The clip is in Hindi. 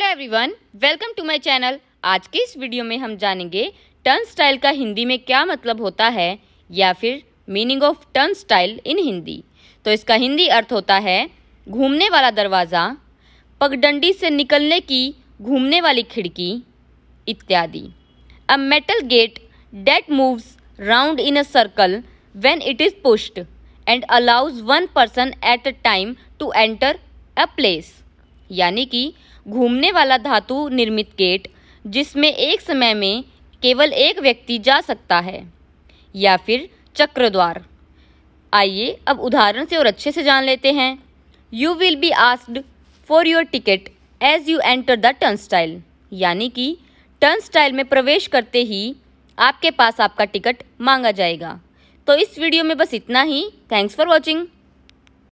hello everyone welcome to my channel आज के इस वीडियो में हम जानेंगे टर्न स्टाइल का हिंदी में क्या मतलब होता है या फिर meaning of turnstile in Hindi तो इसका हिंदी अर्थ होता है घूमने वाला दरवाज़ा पगडंडी से निकलने की घूमने वाली खिड़की इत्यादि a metal gate that moves round in a circle when it is pushed and allows one person at a time to enter a place यानी कि घूमने वाला धातु निर्मित गेट जिसमें एक समय में केवल एक व्यक्ति जा सकता है या फिर चक्रद्वार आइए अब उदाहरण से और अच्छे से जान लेते हैं you will be asked for your ticket as you enter the turnstile यानी कि टर्न स्टाइल में प्रवेश करते ही आपके पास आपका टिकट मांगा जाएगा तो इस वीडियो में बस इतना ही थैंक्स फॉर वॉचिंग